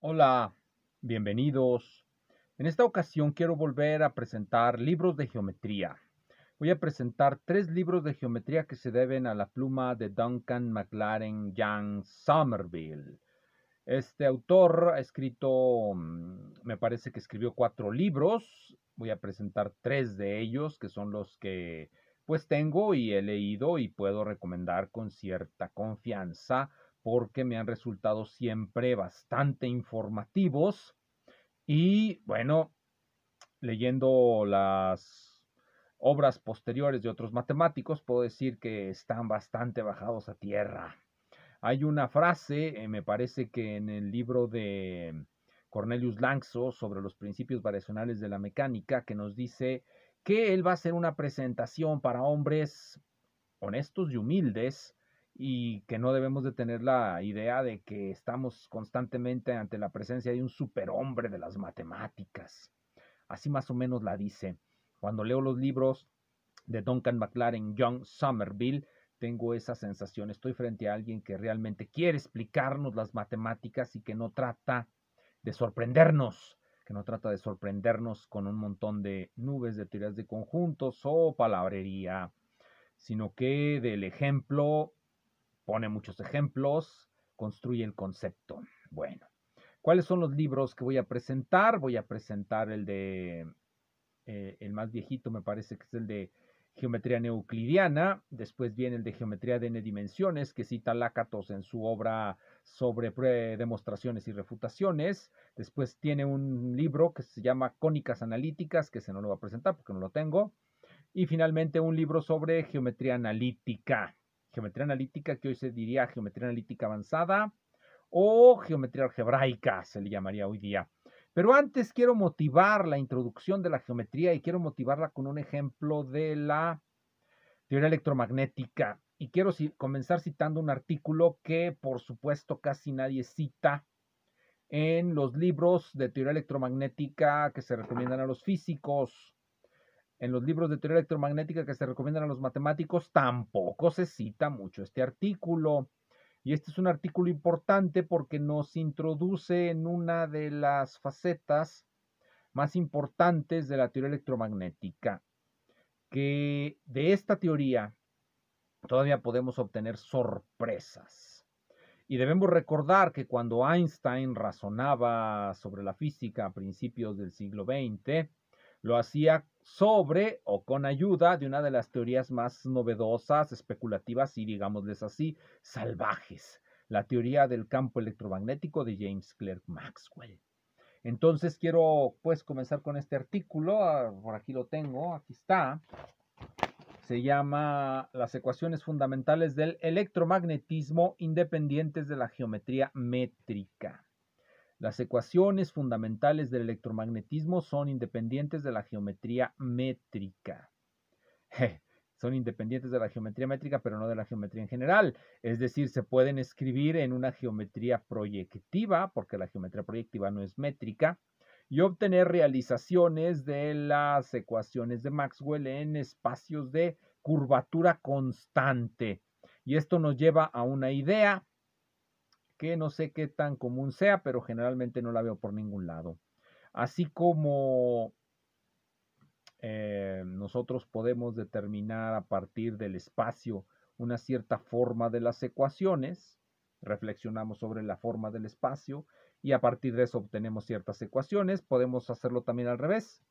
Hola, bienvenidos. En esta ocasión quiero volver a presentar libros de geometría. Voy a presentar tres libros de geometría que se deben a la pluma de Duncan McLaren Young Somerville. Este autor ha escrito, mm, me parece que escribió cuatro libros. Voy a presentar tres de ellos, que son los que pues tengo y he leído y puedo recomendar con cierta confianza porque me han resultado siempre bastante informativos. Y bueno, leyendo las obras posteriores de otros matemáticos, puedo decir que están bastante bajados a tierra. Hay una frase, eh, me parece que en el libro de Cornelius Langso sobre los principios variacionales de la mecánica, que nos dice que él va a hacer una presentación para hombres honestos y humildes y que no debemos de tener la idea de que estamos constantemente ante la presencia de un superhombre de las matemáticas. Así más o menos la dice. Cuando leo los libros de Duncan McLaren, John Somerville, tengo esa sensación. Estoy frente a alguien que realmente quiere explicarnos las matemáticas y que no trata de sorprendernos, que no trata de sorprendernos con un montón de nubes de teorías de conjuntos o palabrería, sino que del ejemplo pone muchos ejemplos, construye el concepto. Bueno, ¿cuáles son los libros que voy a presentar? Voy a presentar el de, eh, el más viejito me parece que es el de geometría neuclidiana, después viene el de geometría de n dimensiones que cita Lácatos en su obra sobre demostraciones y refutaciones, después tiene un libro que se llama Cónicas Analíticas, que se no lo va a presentar porque no lo tengo, y finalmente un libro sobre geometría analítica, geometría analítica, que hoy se diría geometría analítica avanzada o geometría algebraica, se le llamaría hoy día. Pero antes quiero motivar la introducción de la geometría y quiero motivarla con un ejemplo de la teoría electromagnética. Y quiero comenzar citando un artículo que, por supuesto, casi nadie cita en los libros de teoría electromagnética que se recomiendan a los físicos. En los libros de teoría electromagnética que se recomiendan a los matemáticos tampoco se cita mucho este artículo. Y este es un artículo importante porque nos introduce en una de las facetas más importantes de la teoría electromagnética, que de esta teoría todavía podemos obtener sorpresas. Y debemos recordar que cuando Einstein razonaba sobre la física a principios del siglo XX, lo hacía sobre o con ayuda de una de las teorías más novedosas, especulativas y, digámosles así, salvajes, la teoría del campo electromagnético de James Clerk Maxwell. Entonces quiero pues comenzar con este artículo, ah, por aquí lo tengo, aquí está. Se llama Las ecuaciones fundamentales del electromagnetismo independientes de la geometría métrica. Las ecuaciones fundamentales del electromagnetismo son independientes de la geometría métrica. son independientes de la geometría métrica, pero no de la geometría en general. Es decir, se pueden escribir en una geometría proyectiva, porque la geometría proyectiva no es métrica, y obtener realizaciones de las ecuaciones de Maxwell en espacios de curvatura constante. Y esto nos lleva a una idea que no sé qué tan común sea, pero generalmente no la veo por ningún lado. Así como eh, nosotros podemos determinar a partir del espacio una cierta forma de las ecuaciones, reflexionamos sobre la forma del espacio y a partir de eso obtenemos ciertas ecuaciones, podemos hacerlo también al revés.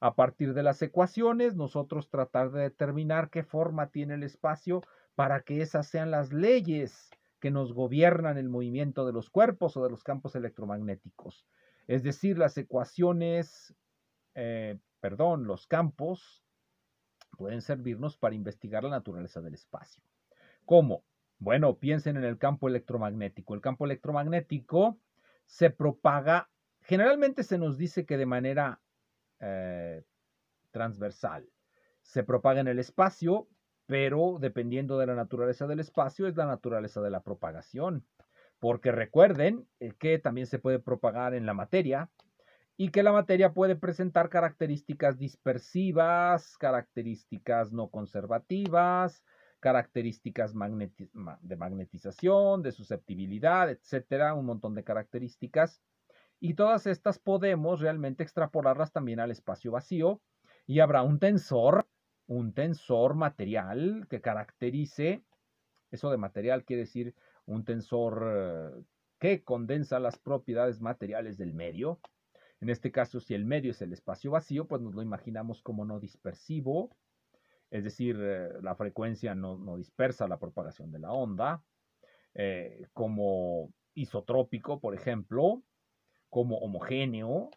A partir de las ecuaciones, nosotros tratar de determinar qué forma tiene el espacio para que esas sean las leyes que nos gobiernan el movimiento de los cuerpos o de los campos electromagnéticos. Es decir, las ecuaciones, eh, perdón, los campos pueden servirnos para investigar la naturaleza del espacio. ¿Cómo? Bueno, piensen en el campo electromagnético. El campo electromagnético se propaga, generalmente se nos dice que de manera eh, transversal. Se propaga en el espacio, pero dependiendo de la naturaleza del espacio es la naturaleza de la propagación. Porque recuerden eh, que también se puede propagar en la materia y que la materia puede presentar características dispersivas, características no conservativas, características de magnetización, de susceptibilidad, etcétera, un montón de características. Y todas estas podemos realmente extrapolarlas también al espacio vacío y habrá un tensor un tensor material que caracterice, eso de material quiere decir un tensor eh, que condensa las propiedades materiales del medio. En este caso, si el medio es el espacio vacío, pues nos lo imaginamos como no dispersivo, es decir, eh, la frecuencia no, dispersa la propagación de la onda, eh, como isotrópico, por ejemplo, como homogéneo,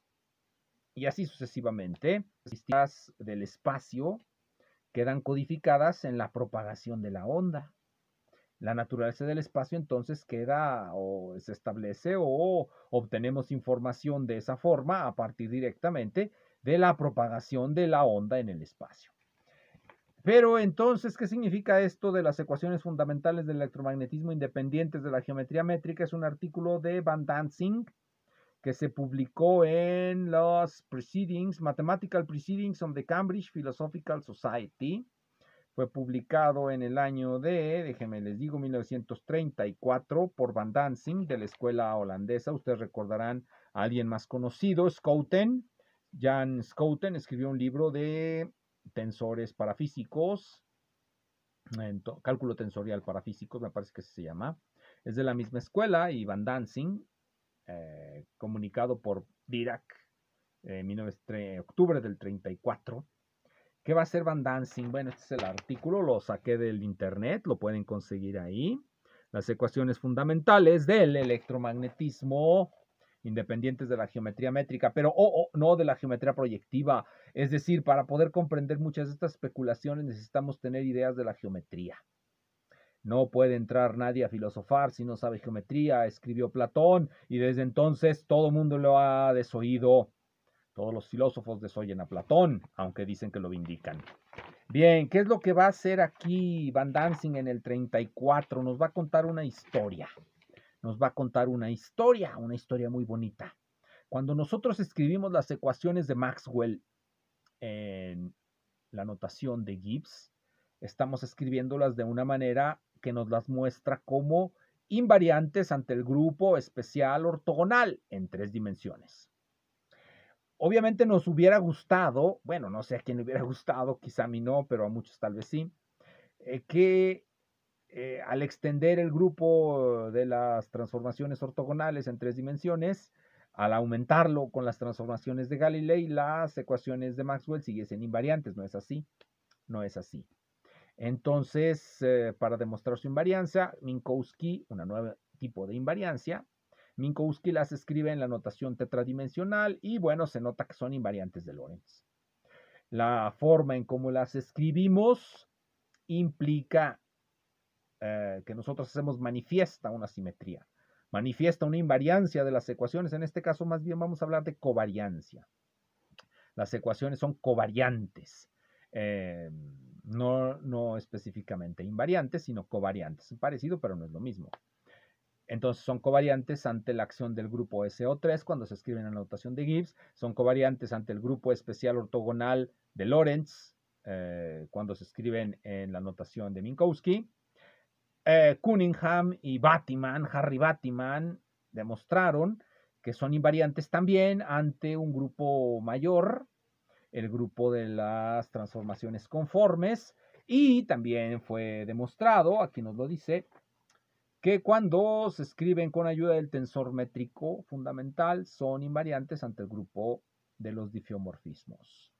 y así sucesivamente, del espacio quedan codificadas en la propagación de la onda. La naturaleza del espacio entonces queda o se establece o obtenemos información de esa forma a partir directamente de la propagación de la onda en el espacio. Pero entonces, ¿qué significa esto de las ecuaciones fundamentales del electromagnetismo independientes de la geometría métrica? Es un artículo de Van Danzig que se publicó en los Proceedings, Mathematical Proceedings of the Cambridge Philosophical Society. Fue publicado en el año de, déjenme les digo, 1934 por Van Dansing de la escuela holandesa. Ustedes recordarán a alguien más conocido, Scouten. Jan Scouten escribió un libro de tensores para físicos, cálculo tensorial para físicos, me parece que se llama. Es de la misma escuela y Van Dansing eh, comunicado por Dirac en octubre del 34. ¿Qué va a ser Van Dancing? Bueno, este es el artículo, lo saqué del internet, lo pueden conseguir ahí. Las ecuaciones fundamentales del electromagnetismo independientes de la geometría métrica, pero o no de la geometría proyectiva. Es decir, para poder comprender muchas de estas especulaciones necesitamos tener ideas de la geometría. No puede entrar nadie a filosofar si no sabe geometría, escribió Platón, y desde entonces todo el mundo lo ha desoído. Todos los filósofos desoyen a Platón, aunque dicen que lo vindican. Bien, ¿qué es lo que va a hacer aquí Van Dancing en el 34? Nos va a contar una historia. Nos va a contar una historia, una historia muy bonita. Cuando nosotros escribimos las ecuaciones de Maxwell en la notación de Gibbs, estamos escribiéndolas de una manera que nos las muestra como invariantes ante el grupo especial ortogonal en tres dimensiones. Obviamente nos hubiera gustado, bueno, no sé a quién le hubiera gustado, quizá a mí no, pero a muchos tal vez sí, eh, que eh, al extender el grupo de las transformaciones ortogonales en tres dimensiones, al aumentarlo con las transformaciones de Galilei, las ecuaciones de Maxwell siguiesen invariantes, no es así, no es así. Entonces, eh, para demostrar su invariancia, Minkowski, un nuevo tipo de invariancia, Minkowski las escribe en la notación tetradimensional y bueno, se nota que son invariantes de Lorentz. La forma en cómo las escribimos implica eh, que nosotros hacemos manifiesta una simetría, manifiesta una invariancia de las ecuaciones. En este caso, más bien vamos a hablar de covariancia. Las ecuaciones son covariantes. Em, no, no específicamente invariantes, sino covariantes. Es parecido, pero no es lo mismo. Entonces son covariantes ante la acción del grupo SO3 cuando se escriben en la notación de Gibbs, son covariantes ante el grupo especial ortogonal de Lorentz eh, cuando se escriben en la notación de Minkowski. Eh, Cunningham y Batman, Harry Batman, demostraron que son invariantes también ante un grupo mayor el grupo de las transformaciones conformes y también fue demostrado, aquí nos lo dice, que cuando se escriben con ayuda del tensor métrico fundamental son invariantes ante el grupo de los difiomorfismos.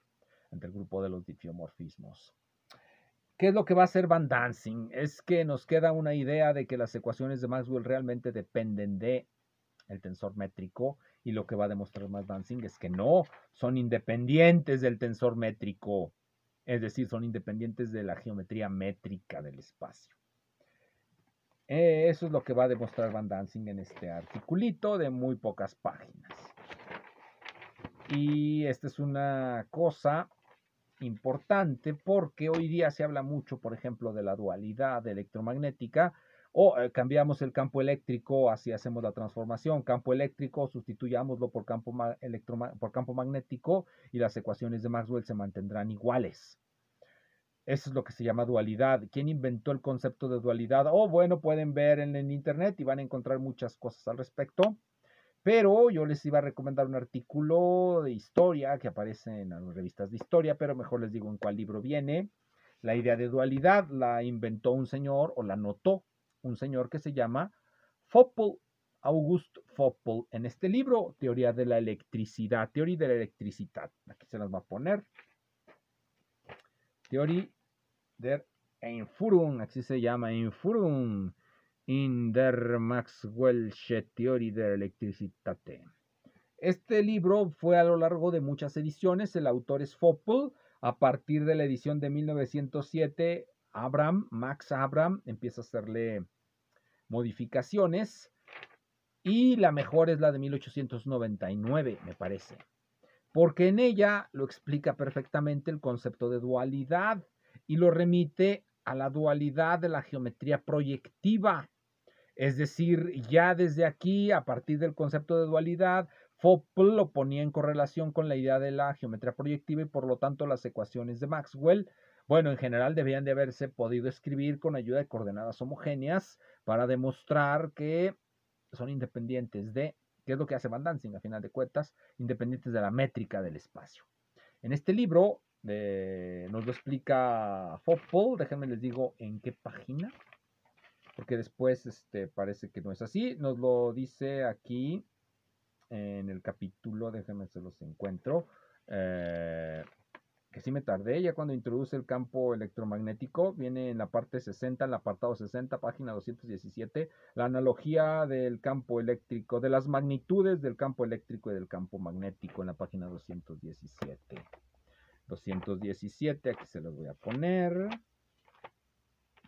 Ante el grupo de los difiomorfismos. ¿Qué es lo que va a hacer Van dancing Es que nos queda una idea de que las ecuaciones de Maxwell realmente dependen de el tensor métrico y lo que va a demostrar Van Dancing es que no, son independientes del tensor métrico, es decir, son independientes de la geometría métrica del espacio. Eh, eso es lo que va a demostrar Van Dancing en este articulito de muy pocas páginas. Y esta es una cosa importante porque hoy día se habla mucho, por ejemplo, de la dualidad electromagnética, o eh, cambiamos el campo eléctrico, así hacemos la transformación, campo eléctrico, sustituyámoslo por campo, magnético y las ecuaciones de Maxwell se mantendrán iguales. Eso es lo que se llama dualidad. ¿Quién inventó el concepto de dualidad? Oh, bueno, pueden ver en, en internet y van a encontrar muchas cosas al respecto. Pero yo les iba a recomendar un artículo de historia que aparece en las revistas de historia, pero mejor les digo en cuál libro viene. La idea de dualidad la inventó un señor o la notó un señor que se llama Foppel, August Foppel, en este libro, Teoría de la Electricidad, Teoría de la Electricidad. Aquí se nos va a poner. Teoría der Einführung, así se llama, Einführung in der Maxwell'sche Theorie der Electricidad. Este libro fue a lo largo de muchas ediciones, el autor es Foppel, a partir de la edición de 1907 Abram, Max Abram, empieza a hacerle modificaciones. Y la mejor es la de 1899, me parece. Porque en ella lo explica perfectamente el concepto de dualidad y lo remite a la dualidad de la geometría proyectiva. Es decir, ya desde aquí, a partir del concepto de dualidad, Foppel lo ponía en correlación con la idea de la geometría proyectiva y por lo tanto las ecuaciones de Maxwell bueno, en general debían de haberse podido escribir con ayuda de coordenadas homogéneas para demostrar que son independientes de, qué es lo que hace Van Dancing, a final de cuentas, independientes de la métrica del espacio. En este libro eh, nos lo explica Fopple. déjenme les digo en qué página, porque después este, parece que no es así, nos lo dice aquí en el capítulo, déjenme se los encuentro. Eh, que sí me tardé, ya cuando introduce el campo electromagnético, viene en la parte 60, en el apartado 60, página 217, la analogía del campo eléctrico, de las magnitudes del campo eléctrico y del campo magnético en la página 217. 217, aquí se los voy a poner.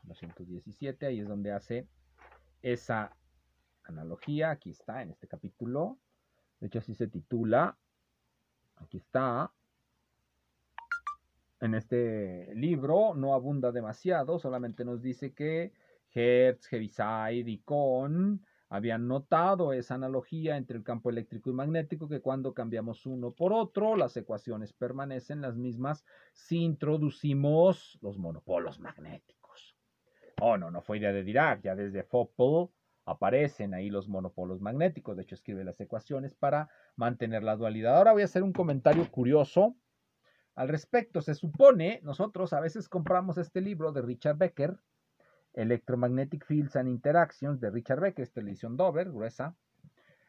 217, ahí es donde hace esa analogía, aquí está en este capítulo. De hecho, así se titula. Aquí está, en este libro no abunda demasiado, solamente nos dice que Hertz, Heaviside y Kohn habían notado esa analogía entre el campo eléctrico y magnético que cuando cambiamos uno por otro, las ecuaciones permanecen las mismas si introducimos los monopolos magnéticos. Oh, no, no fue idea de Dirac, ya desde Fopel aparecen ahí los monopolos magnéticos, de hecho escribe las ecuaciones para mantener la dualidad. Ahora voy a hacer un comentario curioso al respecto. Se supone, nosotros a veces compramos este libro de Richard Becker, Electromagnetic Fields and Interactions, de Richard Becker, esta edición Dover, gruesa,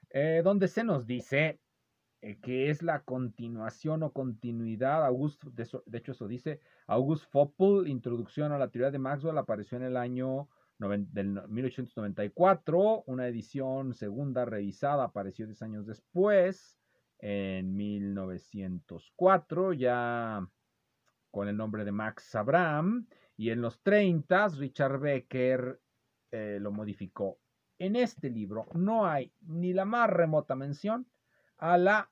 eh, donde se nos dice eh, que es la continuación o continuidad, de, hecho eso dice, August Foppel, Introducción a la Teoría de Maxwell, apareció en el año 1894, una edición segunda revisada apareció 10 años después, en 1904, ya con el nombre de Max Abraham, y en los 30 Richard Becker eh, lo modificó. En este libro no hay ni la más remota mención a la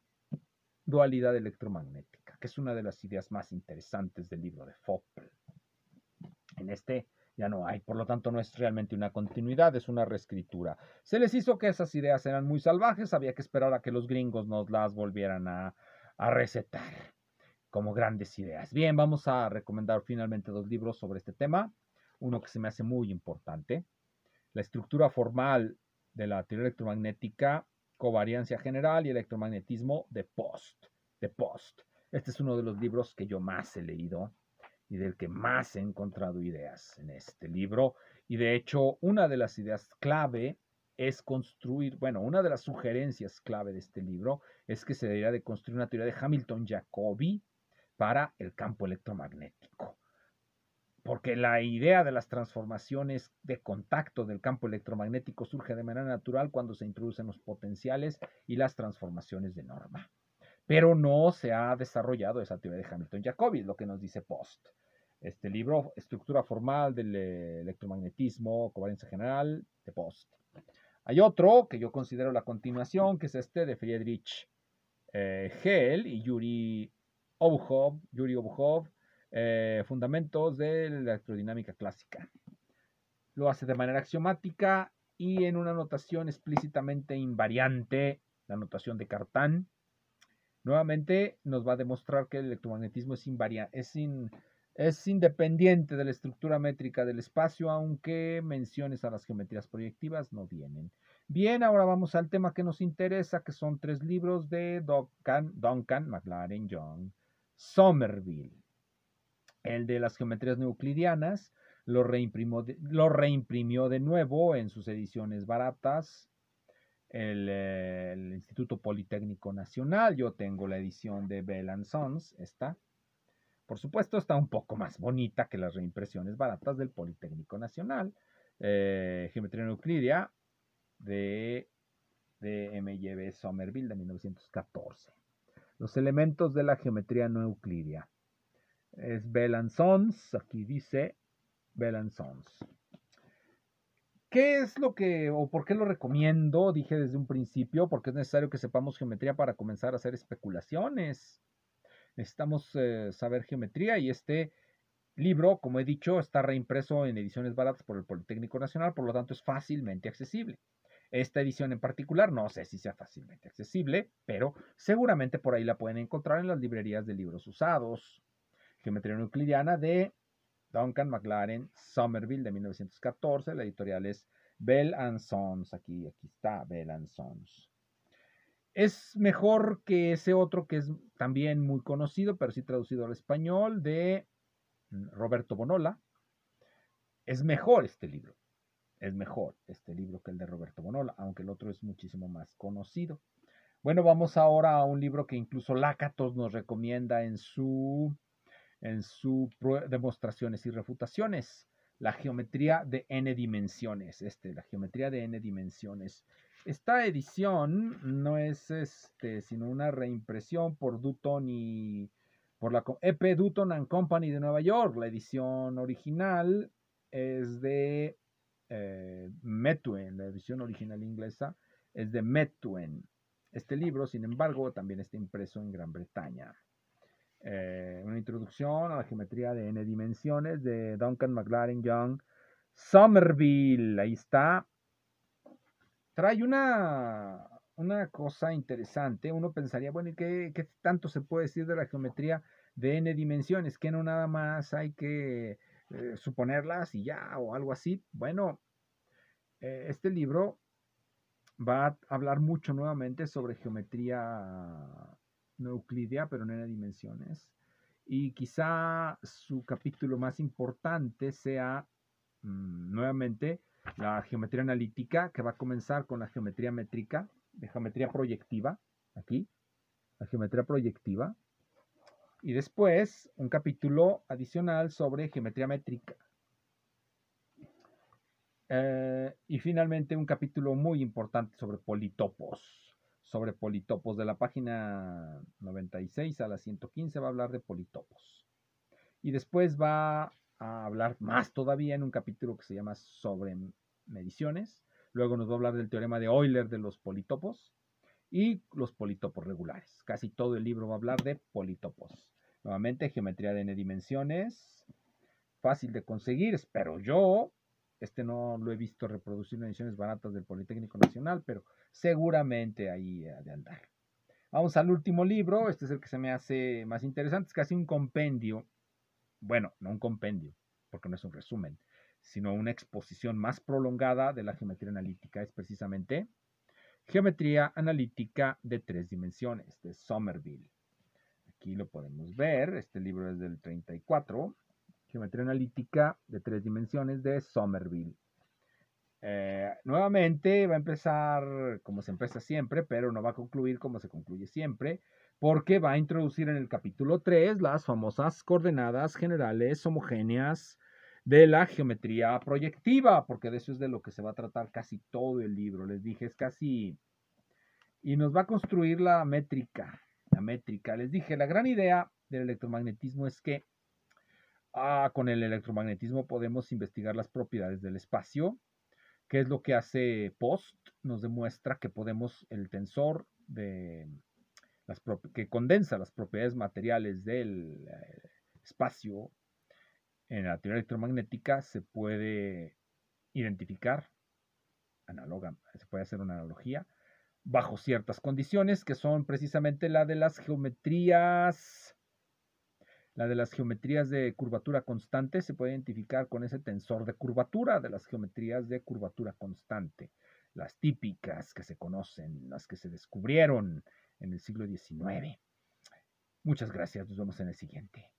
dualidad electromagnética, que es una de las ideas más interesantes del libro de Foppel. En este ya no hay. Por lo tanto, no es realmente una continuidad, es una reescritura. Se les hizo que esas ideas eran muy salvajes, había que esperar a que los gringos nos las volvieran a, recetar como grandes ideas. Bien, vamos a recomendar finalmente dos libros sobre este tema. Uno que se me hace muy importante, la estructura formal de la teoría electromagnética, covariancia general y electromagnetismo de Post. De Post. Este es uno de los libros que yo más he leído y del que más he encontrado ideas en este libro. Y de hecho, una de las ideas clave es construir, bueno, una de las sugerencias clave de este libro es que se debería de construir una teoría de Hamilton-Jacobi para el campo electromagnético. Porque la idea de las transformaciones de contacto del campo electromagnético surge de manera natural cuando se introducen los potenciales y las transformaciones de norma. Pero no se ha desarrollado esa teoría de Hamilton-Jacobi, lo que nos dice Post. Este libro, Estructura Formal del eh, Electromagnetismo, Covalencia General, de Post. Hay otro que yo considero la continuación, que es este de Friedrich eh, y Yuri Obukhov, Yuri eh, Fundamentos de la Electrodinámica Clásica. Lo hace de manera axiomática y en una notación explícitamente invariante, la notación de Cartán. Nuevamente nos va a demostrar que el electromagnetismo es, invariante. es es independiente de la estructura métrica del espacio, aunque menciones a las geometrías proyectivas no vienen. Bien, ahora vamos al tema que nos interesa, que son tres libros de Duncan, McLaren John Somerville. El de las geometrías neuclidianas lo, reimprimió de nuevo en sus ediciones baratas eh, el, Instituto Politécnico Nacional. Yo tengo la edición de Bell and Sons, esta. Por supuesto, está un poco más bonita que las reimpresiones baratas del Politécnico Nacional. Eh, geometría Euclidia de, de M.Y.B. Somerville de 1914. Los elementos de la geometría no euclidia. Es Sons, aquí dice Sons. ¿Qué es lo que o por qué lo recomiendo? Dije desde un principio, porque es necesario que sepamos geometría para comenzar a hacer especulaciones necesitamos eh, saber geometría y este libro, como he dicho, está reimpreso en ediciones baratas por el Politécnico Nacional, por lo tanto es fácilmente accesible. Esta edición en particular, no sé si sea fácilmente accesible, pero seguramente por ahí la pueden encontrar en las librerías de libros usados. Geometría Euclidiana de Duncan McLaren Somerville de 1914, la editorial es Bell and Sons, aquí, aquí está Bell and Sons. Es mejor que ese otro que es también muy conocido, pero sí traducido al español, de mm, Roberto Bonola. Es mejor este libro. Es mejor este libro que el de Roberto Bonola, aunque el otro es muchísimo más conocido. Bueno, vamos ahora a un libro que incluso Lácatos nos recomienda en su, en su demostraciones y refutaciones. La geometría de n dimensiones, este, la geometría de n dimensiones. Esta edición no es este, sino una reimpresión por Dutton y por la EP Dutton and Company de Nueva York. La edición original es de eh, la edición original inglesa es de Metwen. Este libro, sin embargo, también está impreso en Gran Bretaña. Eh, una introducción a la geometría de n dimensiones de Duncan McLaren Young Somerville. Ahí está trae una, una cosa interesante. Uno pensaría, bueno, ¿y qué, tanto se puede decir de la geometría de n dimensiones? Que no nada más hay que eh, suponerlas y ya, o algo así. Bueno, eh, este libro va a hablar mucho nuevamente sobre geometría euclidea, pero en n dimensiones. Y quizá su capítulo más importante sea Mm, nuevamente la geometría analítica, que va a comenzar con la geometría métrica, de geometría proyectiva, aquí, la geometría proyectiva, y después un capítulo adicional sobre geometría métrica. Eh, y finalmente un capítulo muy importante sobre politopos, sobre politopos de la página 96 a la 115 va a hablar de politopos. Y después va a hablar más todavía en un capítulo que se llama sobre mediciones. Luego nos va a hablar del teorema de Euler de los politopos y los politopos regulares. Casi todo el libro va a hablar de politopos. Nuevamente, geometría de n dimensiones. Fácil de conseguir, espero yo. Este no lo he visto reproducir en ediciones baratas del Politécnico Nacional, pero seguramente ahí ha de andar. Vamos al último libro, este es el que se me hace más interesante, es casi un compendio bueno, no un compendio, porque no es un resumen, sino una exposición más prolongada de la geometría analítica, es precisamente Geometría Analítica de Tres Dimensiones, de Somerville. Aquí lo podemos ver, este libro es del 34, Geometría Analítica de Tres Dimensiones de Somerville. Eh, nuevamente va a empezar como se empieza siempre, pero no va a concluir como se concluye siempre, porque va a introducir en el capítulo 3 las famosas coordenadas generales homogéneas de la geometría proyectiva, porque de eso es de lo que se va a tratar casi todo el libro, les dije, es casi... Y nos va a construir la métrica, la métrica. Les dije, la gran idea del electromagnetismo es que ah, con el electromagnetismo podemos investigar las propiedades del espacio, que es lo que hace Post, nos demuestra que podemos el tensor de que condensa las propiedades materiales del eh, espacio en la teoría electromagnética se puede identificar, análoga, se puede hacer una analogía, bajo ciertas condiciones que son precisamente la de las geometrías, la de las geometrías de curvatura constante, se puede identificar con ese tensor de curvatura de las geometrías de curvatura constante, las típicas que se conocen, las que se descubrieron, en el siglo XIX. Muchas gracias, nos vemos en el siguiente.